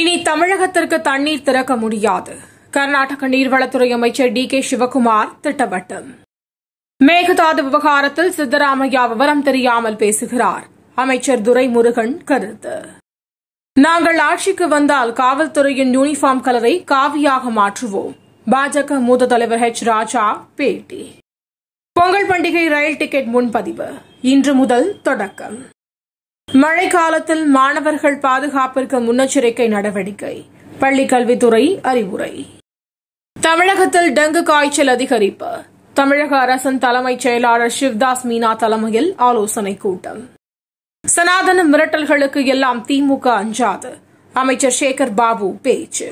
இனி தமிழகத்திற்கு தண்ணீர் திறக்க முடியாது கர்நாடக நீர்வளத்துறை அமைச்சர் டி கே சிவக்குமார் திட்டவட்டம் மேகதாது விவகாரத்தில் சித்தராமையா விவரம் தெரியாமல் பேசுகிறார் அமைச்சர் துரைமுருகன் கருத்து நாங்கள் ஆட்சிக்கு வந்தால் காவல்துறையின் யூனிஃபார்ம் கலரை காவியாக மாற்றுவோம் பாஜக மூத்த தலைவர் ஹெச் ராஜா பேட்டி பொங்கல் பண்டிகை ரயில் டிக்கெட் முன்பதிவு இன்று முதல் தொடக்கம் மழைக்காலத்தில் மாணவர்கள் பாதுகாப்பிற்கு முன்னெச்சரிக்கை நடவடிக்கை பள்ளிக் கல்வித்துறை அறிவுரை தமிழகத்தில் டெங்கு காய்ச்சல் அதிகரிப்பு தமிழக அரசின் தலைமைச் செயலாளர் சிவ்தாஸ் மீனா தலைமையில் ஆலோசனைக் கூட்டம் சனாதன மிரட்டல்களுக்கு எல்லாம் திமுக அஞ்சாது அமைச்சர் சேகர் பாபு பேச்சு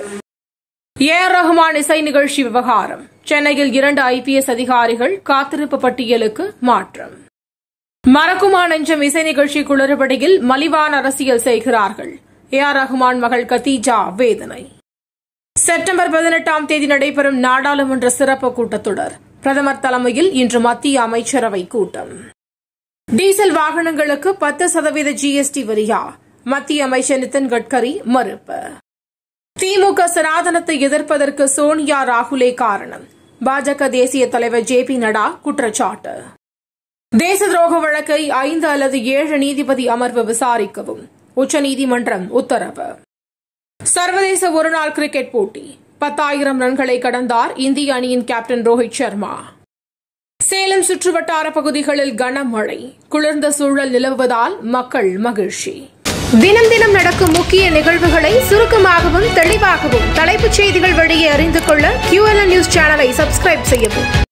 ஏ ரஹ்மான் இசை நிகழ்ச்சி விவகாரம் சென்னையில் இரண்டு ஐபிஎஸ் அதிகாரிகள் காத்திருப்பு பட்டியலுக்கு மாற்றம் மறக்குமா நெஞ்சம் இசை நிகழ்ச்சி குளறுபடியில் மலிவான அரசியல் செய்கிறார்கள் ஏ ஆர் ரஹ்மான் மகள் கதீஜா வேதனை செப்டம்பர் பதினெட்டாம் தேதி நடைபெறும் நாடாளுமன்ற சிறப்பு கூட்டத்தொடர் பிரதமர் தலைமையில் இன்று மத்திய அமைச்சரவை கூட்டம் டீசல் வாகனங்களுக்கு பத்து சதவீத ஜிஎஸ்டி வரியா மத்திய அமைச்சர் நிதின் கட்கரி மறுப்பு திமுக சனாதனத்தை எதிர்ப்பதற்கு சோனியா ராகுலே காரணம் பாஜக தேசிய தலைவர் ஜே பி நடா குற்றச்சாட்டு தேச துரோக வழக்கை ஐந்து அல்லது ஏழு நீதிபதி அமர்வு விசாரிக்கவும் உச்சநீதிமன்றம் உத்தரவு சர்வதேச ஒருநாள் கிரிக்கெட் போட்டி பத்தாயிரம் ரன்களை கடந்தார் இந்திய அணியின் கேப்டன் ரோஹித் சர்மா சேலம் சுற்றுவட்டார பகுதிகளில் கனமழை குளிர்ந்த சூழல் நிலவுவதால் மக்கள் மகிழ்ச்சி தினம் தினம் நடக்கும் முக்கிய நிகழ்வுகளை சுருக்கமாகவும் தெளிவாகவும் தலைப்புச் செய்திகள் வழியே அறிந்து கொள்ள கியூஎல்என் நியூஸ் சேனலை சப்ஸ்கிரைப் செய்யவும்